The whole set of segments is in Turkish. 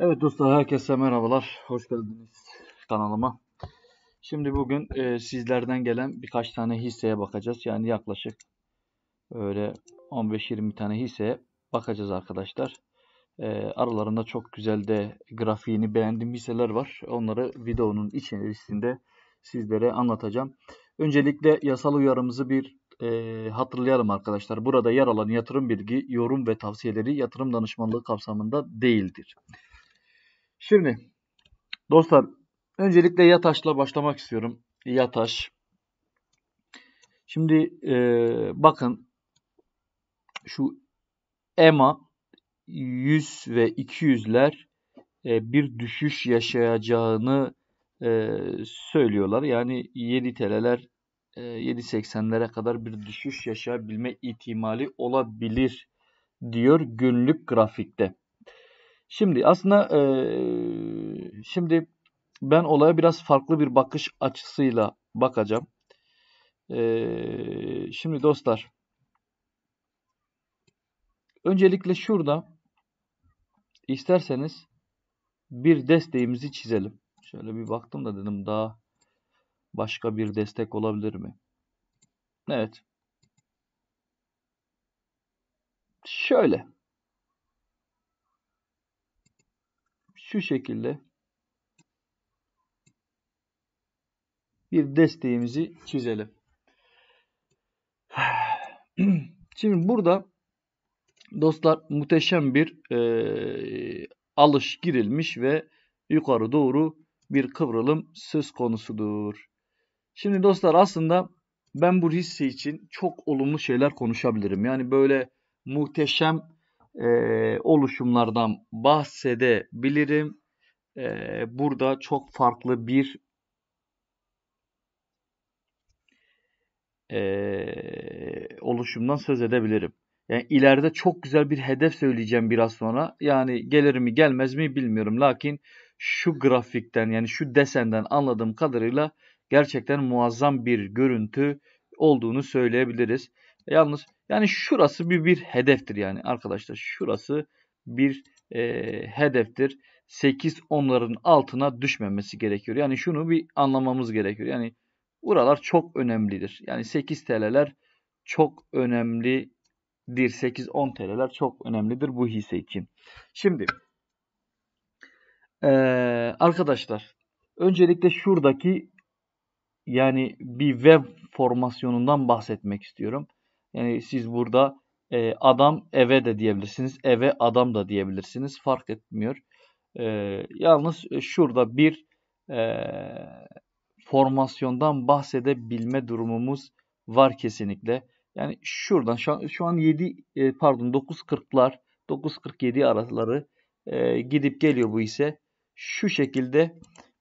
Evet dostlar herkese merhabalar. Hoş geldiniz kanalıma. Şimdi bugün e, sizlerden gelen birkaç tane hisseye bakacağız. Yani yaklaşık öyle 15-20 tane hisseye bakacağız arkadaşlar. E, aralarında çok güzel de grafiğini beğendiğim hisseler var. Onları videonun içerisinde sizlere anlatacağım. Öncelikle yasal uyarımızı bir e, hatırlayalım arkadaşlar. Burada yer alan yatırım bilgi, yorum ve tavsiyeleri yatırım danışmanlığı kapsamında değildir. Şimdi dostlar öncelikle yataşla başlamak istiyorum. Yataş. Şimdi e, bakın şu EMA 100 ve 200'ler e, bir düşüş yaşayacağını e, söylüyorlar. Yani 7 TL'ler 7.80'lere kadar bir düşüş yaşayabilme ihtimali olabilir diyor günlük grafikte. Şimdi aslında e, şimdi ben olaya biraz farklı bir bakış açısıyla bakacağım. E, şimdi dostlar öncelikle şurada isterseniz bir desteğimizi çizelim. Şöyle bir baktım da dedim daha başka bir destek olabilir mi? Evet. Şöyle. şu şekilde bir desteğimizi çizelim. Şimdi burada dostlar muhteşem bir e, alış girilmiş ve yukarı doğru bir kıvrılım söz konusudur. Şimdi dostlar aslında ben bu hisse için çok olumlu şeyler konuşabilirim. Yani böyle muhteşem e, oluşumlardan bahsedebilirim. E, burada çok farklı bir e, oluşumdan söz edebilirim. Yani ileride çok güzel bir hedef söyleyeceğim biraz sonra. Yani gelir mi gelmez mi bilmiyorum. Lakin şu grafikten yani şu desenden anladığım kadarıyla gerçekten muazzam bir görüntü olduğunu söyleyebiliriz. Yalnız yani şurası bir, bir hedeftir yani arkadaşlar. Şurası bir e, hedeftir. 8 onların altına düşmemesi gerekiyor. Yani şunu bir anlamamız gerekiyor. Yani buralar çok önemlidir. Yani 8 TL'ler çok önemlidir. 8-10 TL'ler çok önemlidir bu hisse için. Şimdi ee, arkadaşlar öncelikle şuradaki yani bir web formasyonundan bahsetmek istiyorum. Yani siz burada e, adam eve de diyebilirsiniz. Eve adam da diyebilirsiniz. Fark etmiyor. E, yalnız e, şurada bir e, formasyondan bahsedebilme durumumuz var kesinlikle. Yani şuradan şu an, şu an 7 e, pardon 9.40'lar 9.47 araları e, gidip geliyor bu ise. Şu şekilde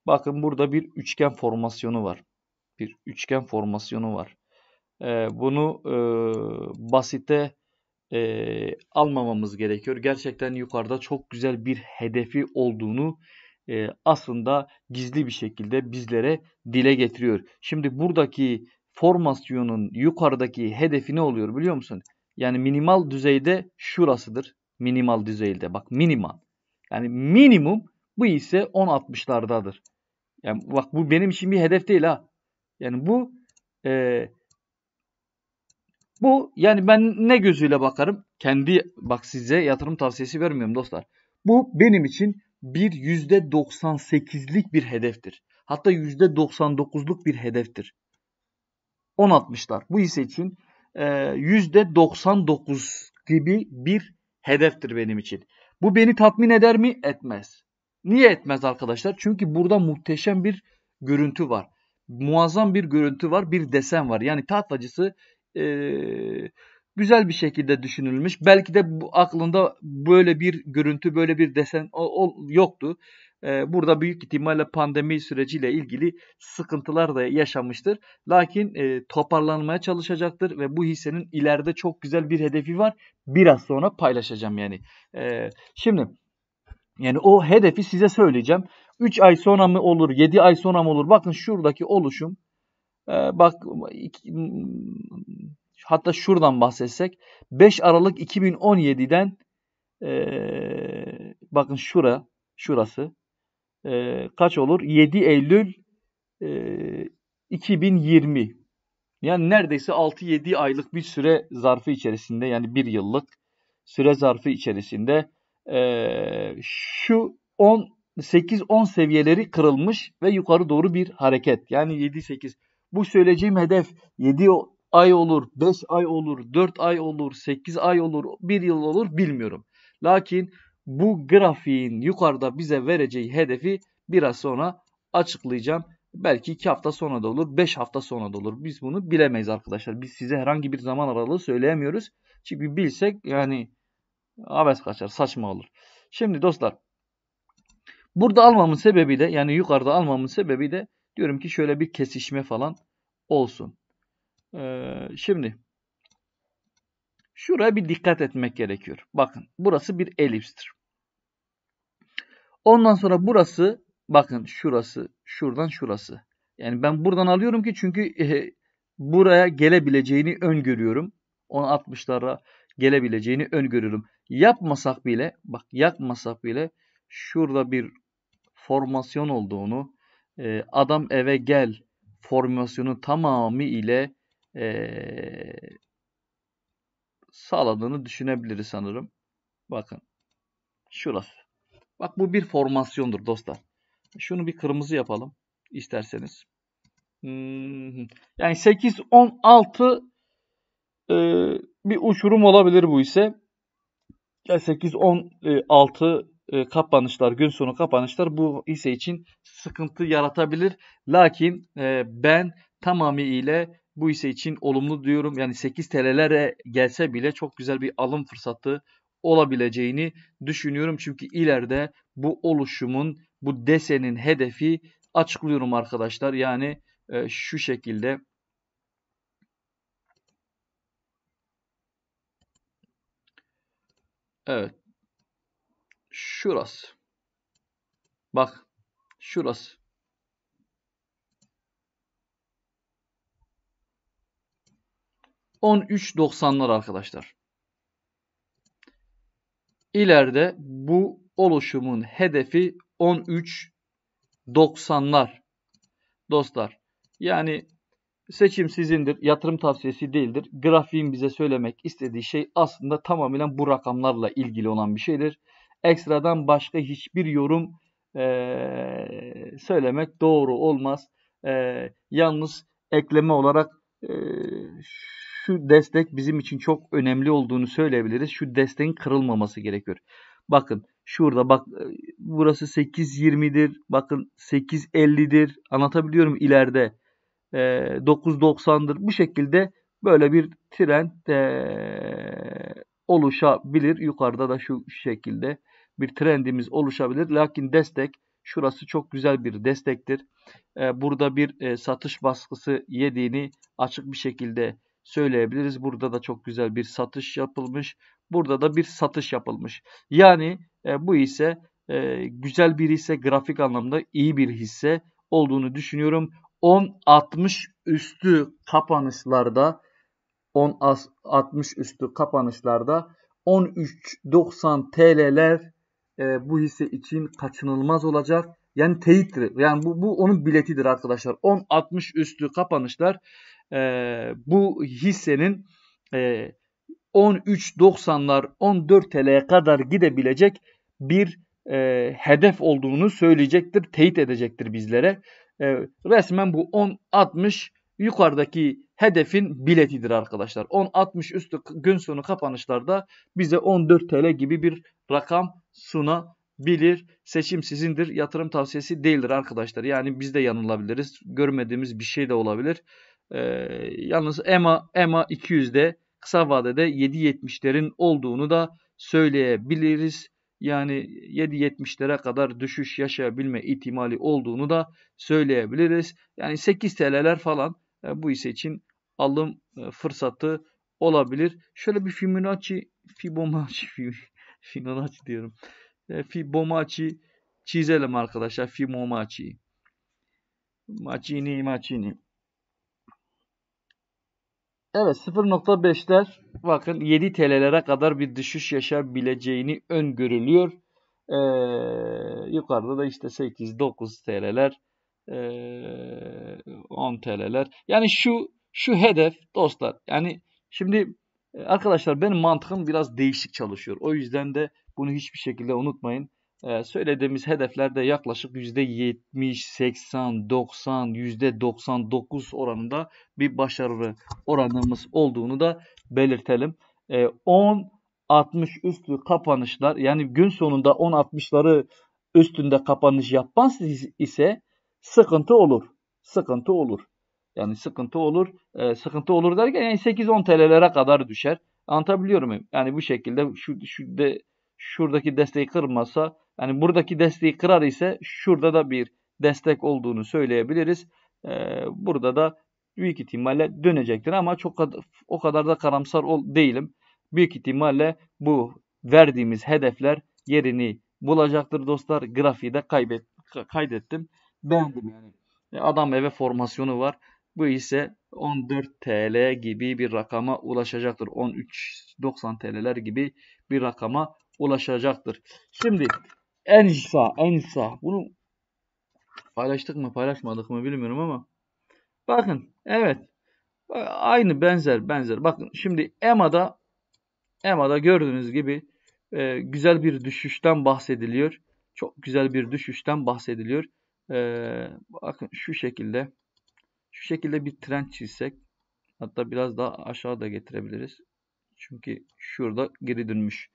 bakın burada bir üçgen formasyonu var. Bir üçgen formasyonu var e, bunu e, basite e, almamamız gerekiyor. Gerçekten yukarıda çok güzel bir hedefi olduğunu e, aslında gizli bir şekilde bizlere dile getiriyor. Şimdi buradaki formasyonun yukarıdaki hedefi ne oluyor biliyor musun? Yani minimal düzeyde şurasıdır. Minimal düzeyde bak minimal. Yani minimum bu ise 10.60'lardadır. Yani bak bu benim için bir hedef değil ha. Yani bu e, bu yani ben ne gözüyle bakarım? Kendi bak size yatırım tavsiyesi vermiyorum dostlar. Bu benim için bir %98'lik bir hedeftir. Hatta %99'luk bir hedeftir. 10 Bu ise için %99 e, gibi bir hedeftir benim için. Bu beni tatmin eder mi? Etmez. Niye etmez arkadaşlar? Çünkü burada muhteşem bir görüntü var. Muazzam bir görüntü var, bir desen var. Yani tahtacısı e, güzel bir şekilde düşünülmüş. Belki de bu, aklında böyle bir görüntü, böyle bir desen o, o, yoktu. E, burada büyük ihtimalle pandemi süreciyle ilgili sıkıntılar da yaşamıştır. Lakin e, toparlanmaya çalışacaktır ve bu hissenin ileride çok güzel bir hedefi var. Biraz sonra paylaşacağım yani. E, şimdi yani o hedefi size söyleyeceğim. 3 ay sonra mı olur, 7 ay sonra mı olur? Bakın şuradaki oluşum ee, bak hatta şuradan bahsetsek 5 Aralık 2017'den e, ee, bakın şura şurası e, kaç olur? 7 Eylül e, 2020 yani neredeyse 6-7 aylık bir süre zarfı içerisinde yani bir yıllık süre zarfı içerisinde e, şu 10 8-10 seviyeleri kırılmış ve yukarı doğru bir hareket. Yani 7-8 bu söyleyeceğim hedef 7 ay olur, 5 ay olur, 4 ay olur, 8 ay olur, 1 yıl olur bilmiyorum. Lakin bu grafiğin yukarıda bize vereceği hedefi biraz sonra açıklayacağım. Belki 2 hafta sonra da olur, 5 hafta sonra da olur. Biz bunu bilemeyiz arkadaşlar. Biz size herhangi bir zaman aralığı söyleyemiyoruz. Çünkü bilsek yani abes kaçar, saçma olur. Şimdi dostlar Burada almamın sebebi de yani yukarıda almamın sebebi de Diyorum ki şöyle bir kesişme falan olsun. Ee, şimdi şuraya bir dikkat etmek gerekiyor. Bakın burası bir elipstir. Ondan sonra burası bakın şurası şuradan şurası. Yani ben buradan alıyorum ki çünkü e, buraya gelebileceğini öngörüyorum. 10-60'lara gelebileceğini öngörüyorum. Yapmasak bile bak yapmasak bile şurada bir formasyon olduğunu e, adam eve gel formasyonu tamamı ile e, sağladığını düşünebiliriz sanırım. Bakın şurası. Bak bu bir formasyondur dostlar. Şunu bir kırmızı yapalım isterseniz. Hmm. Yani 8, 16 e, bir uçurum olabilir bu ise. Yani 8, 16 e, kapanışlar, gün sonu kapanışlar bu ise için sıkıntı yaratabilir. Lakin e, ben tamamıyla bu ise için olumlu diyorum. Yani 8 TL'lere gelse bile çok güzel bir alım fırsatı olabileceğini düşünüyorum. Çünkü ileride bu oluşumun, bu desenin hedefi açıklıyorum arkadaşlar. Yani e, şu şekilde Evet. Şurası. Bak. Şurası. On arkadaşlar. İleride bu oluşumun hedefi 13.90'lar. Dostlar yani seçim sizindir, yatırım tavsiyesi değildir. Grafiğin bize söylemek istediği şey aslında tamamen bu rakamlarla ilgili olan bir şeydir ekstradan başka hiçbir yorum e, söylemek doğru olmaz. E, yalnız ekleme olarak e, şu destek bizim için çok önemli olduğunu söyleyebiliriz. Şu desteğin kırılmaması gerekiyor. Bakın şurada bak e, burası 8.20'dir. Bakın 8.50'dir. Anlatabiliyorum ileride. E, 9.90'dır. Bu şekilde böyle bir trend. e, oluşabilir. Yukarıda da şu şekilde bir trendimiz oluşabilir. Lakin destek şurası çok güzel bir destektir. Ee, burada bir e, satış baskısı yediğini açık bir şekilde söyleyebiliriz. Burada da çok güzel bir satış yapılmış. Burada da bir satış yapılmış. Yani e, bu ise e, güzel bir hisse grafik anlamda iyi bir hisse olduğunu düşünüyorum. 10.60 üstü kapanışlarda 10 60 üstü kapanışlarda 13.90 TL'ler e, bu hisse için kaçınılmaz olacak. Yani teyittir. Yani bu, bu onun biletidir arkadaşlar. 10 60 üstü kapanışlar e, bu hissenin e, 13.90'lar 14 TL'ye kadar gidebilecek bir e, hedef olduğunu söyleyecektir, teyit edecektir bizlere. E, resmen bu 10 10.60 yukarıdaki hedefin biletidir arkadaşlar. 10.60 üstü gün sonu kapanışlarda bize 14 TL gibi bir rakam sunabilir. Seçim sizindir. Yatırım tavsiyesi değildir arkadaşlar. Yani biz de yanılabiliriz. Görmediğimiz bir şey de olabilir. Ee, yalnız EMA, EMA 200'de kısa vadede 7.70'lerin olduğunu da söyleyebiliriz. Yani 7.70'lere kadar düşüş yaşayabilme ihtimali olduğunu da söyleyebiliriz. Yani 8 TL'ler falan e, bu ise için alım e, fırsatı olabilir. Şöyle bir Fibonacci, Fibonacci, Fibonacci diyorum. E, Fibonacci çizelim arkadaşlar. Fibonacci. Macini, Macini. Evet 0.5'ler bakın 7 TL'lere kadar bir düşüş yaşayabileceğini öngörülüyor. Ee, yukarıda da işte 8-9 TL'ler ee, 10 TL'ler. Yani şu şu hedef dostlar yani şimdi e, arkadaşlar benim mantığım biraz değişik çalışıyor. O yüzden de bunu hiçbir şekilde unutmayın. Ee, söylediğimiz hedeflerde yaklaşık %70, 80, 90, %99 oranında bir başarı oranımız olduğunu da belirtelim. Ee, 10 60 üstü kapanışlar yani gün sonunda 10 60'ları üstünde kapanış yapmaz ise sıkıntı olur. Sıkıntı olur. Yani sıkıntı olur. E, sıkıntı olur derken yani 8-10 TL'lere kadar düşer. Anlatabiliyor muyum? Yani bu şekilde şu, şu de, şuradaki desteği kırmasa yani buradaki desteği kırar ise şurada da bir destek olduğunu söyleyebiliriz. E, burada da büyük ihtimalle dönecektir ama çok o kadar da karamsar ol, değilim. Büyük ihtimalle bu verdiğimiz hedefler yerini bulacaktır dostlar. Grafiği de kaybet, kaydettim beğendim yani. E, adam eve formasyonu var. Bu ise 14 TL gibi bir rakama ulaşacaktır. 13.90 TL'ler gibi bir rakama ulaşacaktır. Şimdi Ensa, Ensa. Bunu paylaştık mı paylaşmadık mı bilmiyorum ama. Bakın evet. Aynı benzer benzer. Bakın şimdi EMA'da EMA'da gördüğünüz gibi e, güzel bir düşüşten bahsediliyor. Çok güzel bir düşüşten bahsediliyor. Ee, bakın şu şekilde şu şekilde bir trend çizsek hatta biraz daha aşağı da getirebiliriz. Çünkü şurada geri dönmüş.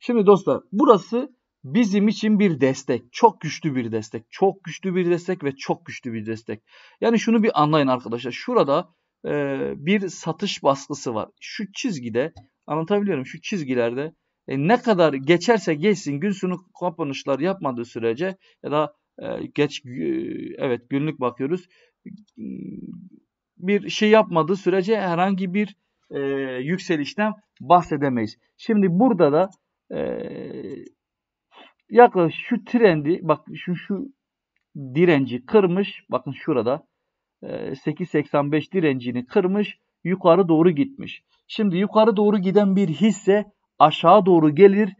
Şimdi dostlar burası bizim için bir destek. Çok güçlü bir destek. Çok güçlü bir destek ve çok güçlü bir destek. Yani şunu bir anlayın arkadaşlar. Şurada e, bir satış baskısı var. Şu çizgide anlatabiliyorum. Şu çizgilerde e, ne kadar geçerse geçsin gün sonu kapanışlar yapmadığı sürece ya da ee, geç e, evet günlük bakıyoruz. Bir şey yapmadığı sürece herhangi bir e, yükselişten bahsedemeyiz. Şimdi burada da e, yaklaşık şu trendi bak şu şu direnci kırmış. Bakın şurada e, 8.85 direncini kırmış. Yukarı doğru gitmiş. Şimdi yukarı doğru giden bir hisse aşağı doğru gelir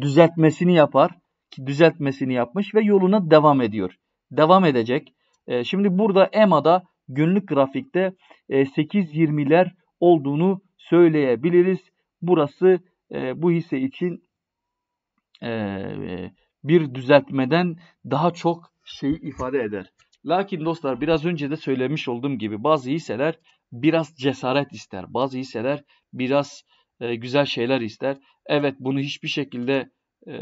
düzeltmesini yapar düzeltmesini yapmış ve yoluna devam ediyor. Devam edecek. E, şimdi burada EMA'da günlük grafikte e, 8.20'ler olduğunu söyleyebiliriz. Burası e, bu hisse için e, bir düzeltmeden daha çok şeyi ifade eder. Lakin dostlar biraz önce de söylemiş olduğum gibi bazı hisseler biraz cesaret ister. Bazı hisseler biraz e, güzel şeyler ister. Evet bunu hiçbir şekilde e,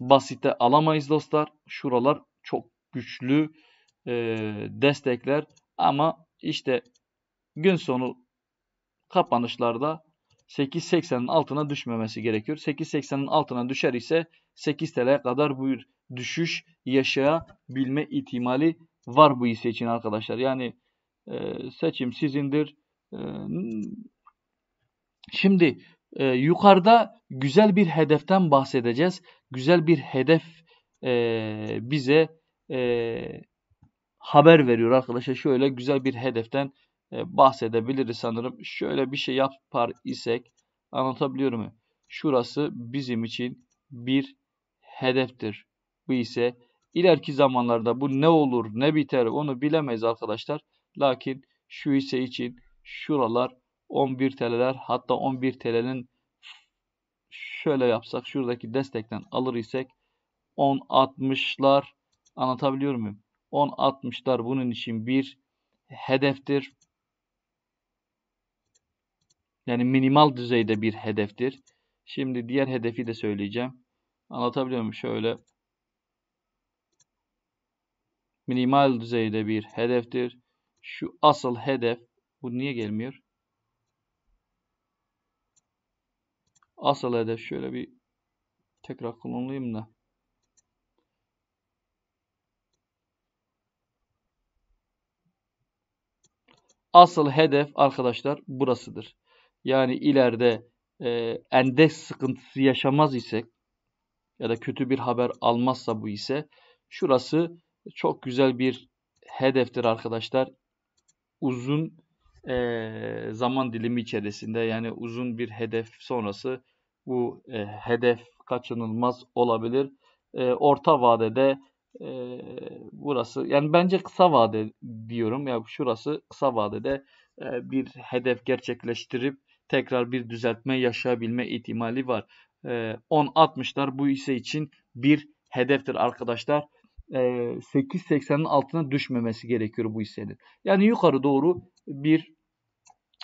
basite alamayız dostlar. Şuralar çok güçlü e, destekler ama işte gün sonu kapanışlarda 8.80'in altına düşmemesi gerekiyor. 8.80'in altına düşer ise 8 TL'ye kadar bu düşüş yaşayabilme ihtimali var bu hisse için arkadaşlar. Yani e, seçim sizindir. E, şimdi ee, yukarıda güzel bir hedeften bahsedeceğiz. Güzel bir hedef e, bize e, haber veriyor arkadaşlar. Şöyle güzel bir hedeften e, bahsedebiliriz sanırım. Şöyle bir şey yapar isek anlatabiliyor muyum? Şurası bizim için bir hedeftir. Bu ise ileriki zamanlarda bu ne olur ne biter onu bilemeyiz arkadaşlar. Lakin şu ise için şuralar 11 TL'ler hatta 11 TL'nin şöyle yapsak şuradaki destekten alır isek 10.60'lar anlatabiliyor muyum? 10.60'lar bunun için bir hedeftir. Yani minimal düzeyde bir hedeftir. Şimdi diğer hedefi de söyleyeceğim. Anlatabiliyor muyum? Şöyle minimal düzeyde bir hedeftir. Şu asıl hedef bu niye gelmiyor? asıl hedef şöyle bir tekrar kullanayım da. Asıl hedef arkadaşlar burasıdır. Yani ileride e, endeks sıkıntısı yaşamaz isek ya da kötü bir haber almazsa bu ise şurası çok güzel bir hedeftir arkadaşlar. Uzun e, zaman dilimi içerisinde yani uzun bir hedef sonrası bu e, hedef kaçınılmaz olabilir. E, orta vadede e, burası yani bence kısa vade diyorum ya yani şurası kısa vadede e, bir hedef gerçekleştirip tekrar bir düzeltme yaşayabilme ihtimali var. E, 10-60'lar bu ise için bir hedeftir arkadaşlar. 8.80'in e, altına düşmemesi gerekiyor bu hissenin. Yani yukarı doğru bir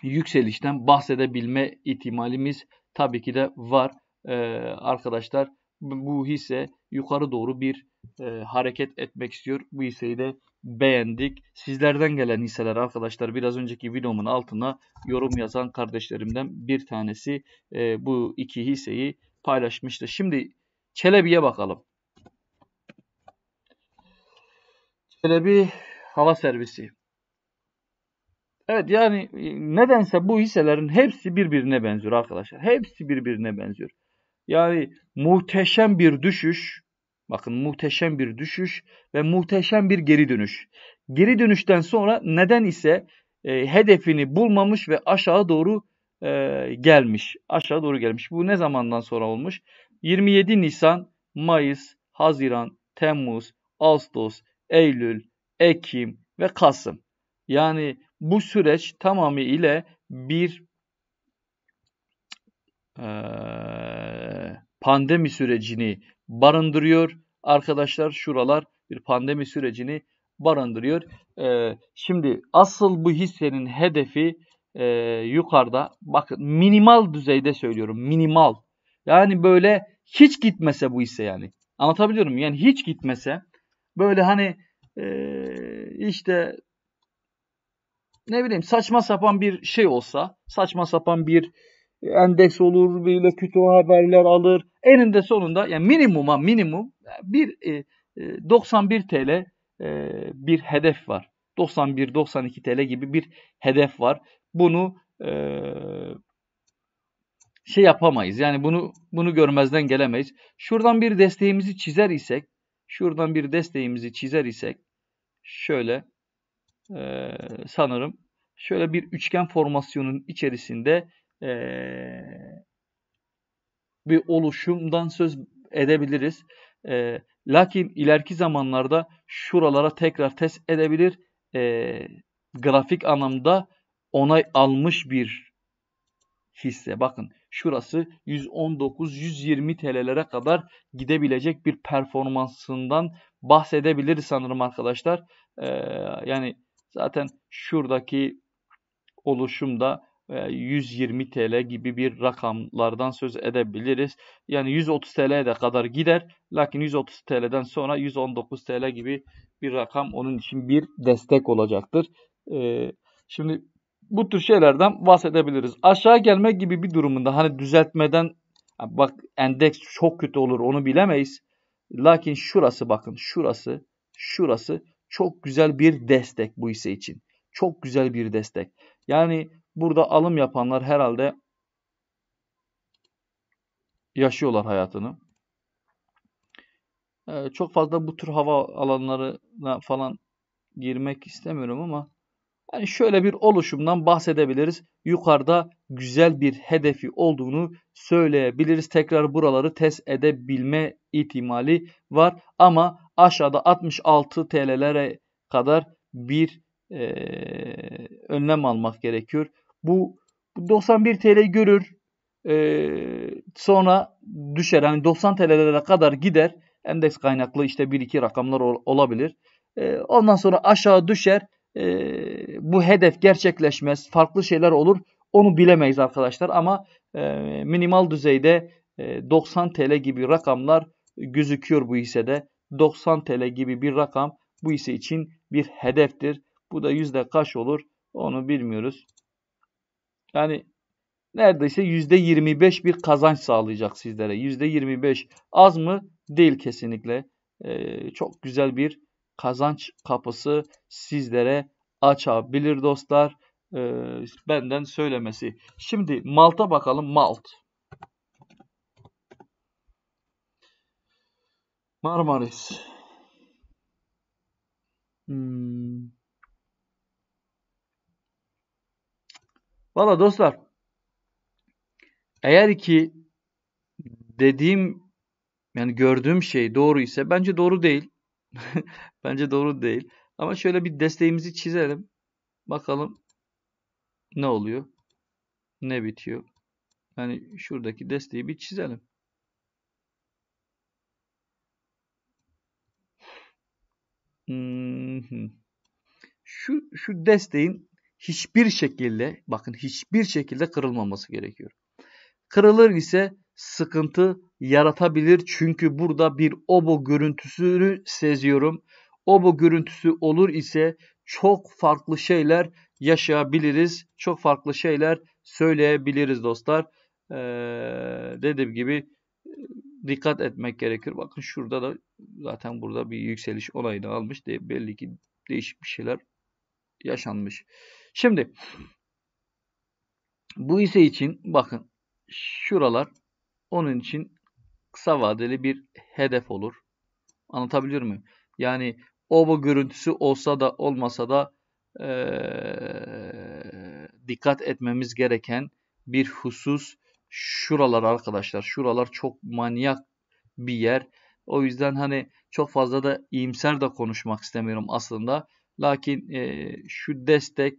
yükselişten bahsedebilme ihtimalimiz tabii ki de var e, arkadaşlar. Bu hisse yukarı doğru bir e, hareket etmek istiyor. Bu hisseyi de beğendik. Sizlerden gelen hisseler arkadaşlar biraz önceki videomun altına yorum yazan kardeşlerimden bir tanesi e, bu iki hisseyi paylaşmıştı. Şimdi Çelebi'ye bakalım. Böyle bir Hava Servisi. Evet yani e, nedense bu hisselerin hepsi birbirine benziyor arkadaşlar. Hepsi birbirine benziyor. Yani muhteşem bir düşüş, bakın muhteşem bir düşüş ve muhteşem bir geri dönüş. Geri dönüşten sonra neden ise e, hedefini bulmamış ve aşağı doğru e, gelmiş. Aşağı doğru gelmiş. Bu ne zamandan sonra olmuş? 27 Nisan, Mayıs, Haziran, Temmuz, Ağustos, Eylül, Ekim ve Kasım. Yani bu süreç tamamı ile bir e, pandemi sürecini barındırıyor. Arkadaşlar şuralar bir pandemi sürecini barındırıyor. E, şimdi asıl bu hissenin hedefi e, yukarıda bakın minimal düzeyde söylüyorum minimal. Yani böyle hiç gitmese bu hisse yani. Anlatabiliyorum yani hiç gitmese Böyle hani e, işte ne bileyim saçma sapan bir şey olsa, saçma sapan bir endeks olur, böyle kötü haberler alır. Eninde sonunda yani minimuma minimum bir e, 91 e, TL e, bir hedef var. 91-92 TL gibi bir hedef var. Bunu e, şey yapamayız. Yani bunu bunu görmezden gelemeyiz. Şuradan bir desteğimizi çizer isek Şuradan bir desteğimizi çizer isek şöyle e, sanırım şöyle bir üçgen formasyonun içerisinde e, bir oluşumdan söz edebiliriz. E, lakin ileriki zamanlarda şuralara tekrar test edebilir. E, grafik anlamda onay almış bir hisse. Bakın şurası 119-120 TL'lere kadar gidebilecek bir performansından bahsedebiliriz sanırım arkadaşlar. Ee, yani zaten şuradaki oluşumda 120 e, TL gibi bir rakamlardan söz edebiliriz. Yani 130 TL'ye de kadar gider. Lakin 130 TL'den sonra 119 TL gibi bir rakam onun için bir destek olacaktır. Ee, şimdi bu tür şeylerden bahsedebiliriz. Aşağı gelme gibi bir durumunda hani düzeltmeden bak endeks çok kötü olur onu bilemeyiz. Lakin şurası bakın şurası şurası çok güzel bir destek bu ise için. Çok güzel bir destek. Yani burada alım yapanlar herhalde yaşıyorlar hayatını. Ee, çok fazla bu tür hava alanlarına falan girmek istemiyorum ama yani şöyle bir oluşumdan bahsedebiliriz. Yukarıda güzel bir hedefi olduğunu söyleyebiliriz. Tekrar buraları test edebilme ihtimali var. Ama aşağıda 66 TL'lere kadar bir e, önlem almak gerekiyor. Bu 91 TL görür. E, sonra düşer. Yani 90 TL'lere kadar gider. Endeks kaynaklı işte 1-2 rakamlar olabilir. E, ondan sonra aşağı düşer. E, bu hedef gerçekleşmez. Farklı şeyler olur. Onu bilemeyiz arkadaşlar ama e, minimal düzeyde e, 90 TL gibi rakamlar gözüküyor bu hissede. 90 TL gibi bir rakam bu hisse için bir hedeftir. Bu da yüzde kaç olur onu bilmiyoruz. Yani neredeyse yüzde 25 bir kazanç sağlayacak sizlere. Yüzde 25 az mı? Değil kesinlikle. Ee, çok güzel bir kazanç kapısı sizlere açabilir dostlar. E, benden söylemesi. Şimdi malta bakalım. Malt. Marmaris. Hmm. Valla dostlar eğer ki dediğim yani gördüğüm şey doğru ise bence doğru değil. bence doğru değil. Ama şöyle bir desteğimizi çizelim. Bakalım ne oluyor? Ne bitiyor? Yani şuradaki desteği bir çizelim. Şu, şu desteğin hiçbir şekilde bakın hiçbir şekilde kırılmaması gerekiyor. Kırılır ise sıkıntı yaratabilir. Çünkü burada bir obo görüntüsünü seziyorum o bu görüntüsü olur ise çok farklı şeyler yaşayabiliriz. Çok farklı şeyler söyleyebiliriz dostlar. Ee, dediğim gibi e, dikkat etmek gerekir. Bakın şurada da zaten burada bir yükseliş olayını almış. De, belli ki değişik bir şeyler yaşanmış. Şimdi bu ise için bakın şuralar onun için kısa vadeli bir hedef olur. Anlatabiliyor muyum? Yani o görüntüsü olsa da olmasa da e, dikkat etmemiz gereken bir husus şuralar arkadaşlar. Şuralar çok manyak bir yer. O yüzden hani çok fazla da iyimser de konuşmak istemiyorum aslında. Lakin e, şu destek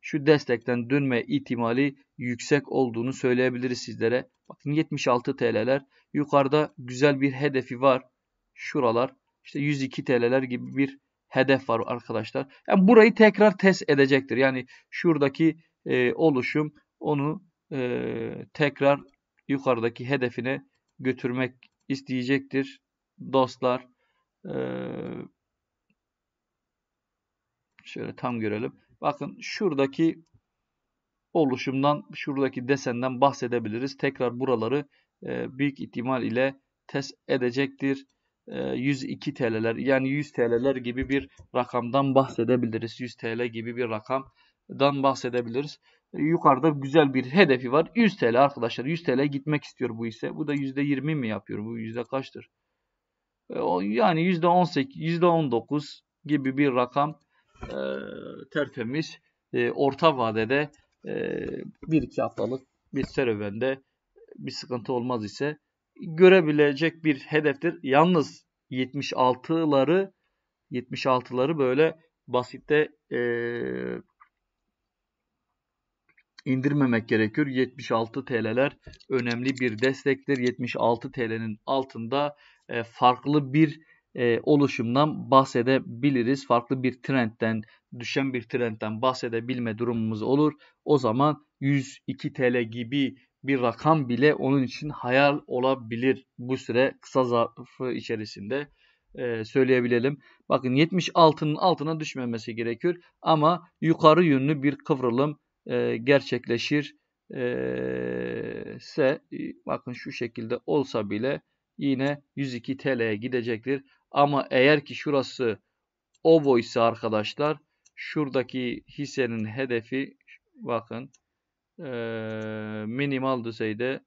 şu destekten dönme ihtimali yüksek olduğunu söyleyebiliriz sizlere. Bakın 76 TL'ler yukarıda güzel bir hedefi var. Şuralar işte 102 TL'ler gibi bir hedef var arkadaşlar. Yani burayı tekrar test edecektir. Yani şuradaki e, oluşum onu e, tekrar yukarıdaki hedefine götürmek isteyecektir dostlar. E, şöyle tam görelim. Bakın şuradaki oluşumdan, şuradaki desenden bahsedebiliriz. Tekrar buraları e, büyük ihtimal ile test edecektir. 102 e, TL'ler yani 100 TL'ler gibi bir rakamdan bahsedebiliriz. 100 TL gibi bir rakamdan bahsedebiliriz. E, yukarıda güzel bir hedefi var. 100 TL arkadaşlar. 100 TL gitmek istiyor bu ise. Bu da %20 mi yapıyor? Bu yüzde kaçtır? E, yani %18, %19 gibi bir rakam tertemiz orta vadede bir iki haftalık bir serüvende bir sıkıntı olmaz ise görebilecek bir hedeftir. Yalnız 76'ları 76'ları böyle basitte e, indirmemek gerekiyor. 76 TL'ler önemli bir destektir. 76 TL'nin altında e, farklı bir e, oluşumdan bahsedebiliriz. Farklı bir trendden, düşen bir trendden bahsedebilme durumumuz olur. O zaman 102 TL gibi bir rakam bile onun için hayal olabilir bu süre kısa zarfı içerisinde e, söyleyebilelim. Bakın 76'nın altına düşmemesi gerekiyor ama yukarı yönlü bir kıvrılım e, gerçekleşir e, e bakın şu şekilde olsa bile yine 102 TL'ye gidecektir. Ama eğer ki şurası OVO ise arkadaşlar şuradaki hissenin hedefi bakın e, minimal düzeyde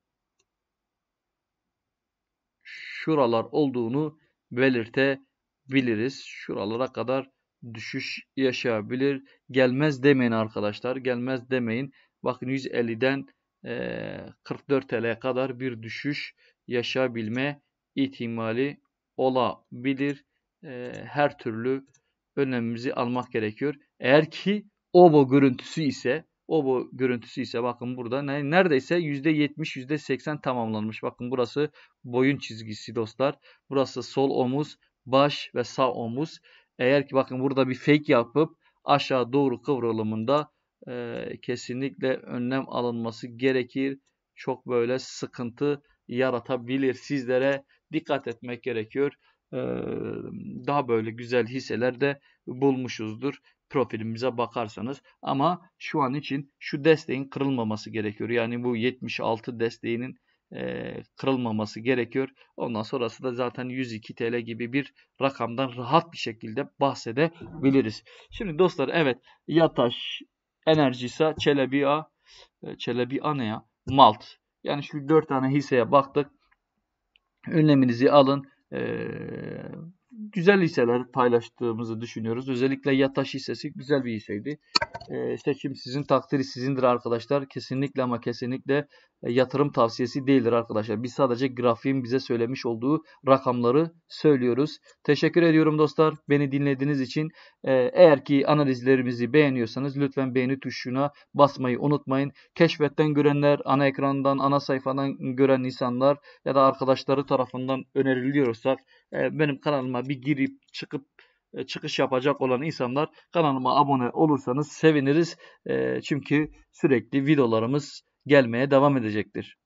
şuralar olduğunu belirtebiliriz. Şuralara kadar düşüş yaşayabilir. Gelmez demeyin arkadaşlar. Gelmez demeyin. Bakın 150'den e, 44 TL'ye kadar bir düşüş yaşayabilme ihtimali olabilir. E, her türlü önlemimizi almak gerekiyor. Eğer ki obo görüntüsü ise o bu görüntüsü ise bakın burada neredeyse %70 %80 tamamlanmış. Bakın burası boyun çizgisi dostlar. Burası sol omuz, baş ve sağ omuz. Eğer ki bakın burada bir fake yapıp aşağı doğru kıvrılımında e, kesinlikle önlem alınması gerekir. Çok böyle sıkıntı yaratabilir. Sizlere dikkat etmek gerekiyor. E, daha böyle güzel hisseler de bulmuşuzdur profilimize bakarsanız ama şu an için şu desteğin kırılmaması gerekiyor. Yani bu 76 desteğinin e, kırılmaması gerekiyor. Ondan sonrası da zaten 102 TL gibi bir rakamdan rahat bir şekilde bahsedebiliriz. Şimdi dostlar evet Yataş, Enerjisa, Çelebia, e, a ne ya? Malt. Yani şu 4 tane hisseye baktık. Önleminizi alın. Ee, güzel hisseler paylaştığımızı düşünüyoruz. Özellikle Yataş hissesi güzel bir hisseydi. E, seçim sizin takdiri sizindir arkadaşlar. Kesinlikle ama kesinlikle e, yatırım tavsiyesi değildir arkadaşlar. Biz sadece grafiğin bize söylemiş olduğu rakamları söylüyoruz. Teşekkür ediyorum dostlar beni dinlediğiniz için. E, eğer ki analizlerimizi beğeniyorsanız lütfen beğeni tuşuna basmayı unutmayın. Keşfetten görenler, ana ekrandan, ana sayfadan gören insanlar ya da arkadaşları tarafından öneriliyorsak ee, benim kanalıma bir girip çıkıp e, çıkış yapacak olan insanlar kanalıma abone olursanız seviniriz. Ee, çünkü sürekli videolarımız gelmeye devam edecektir.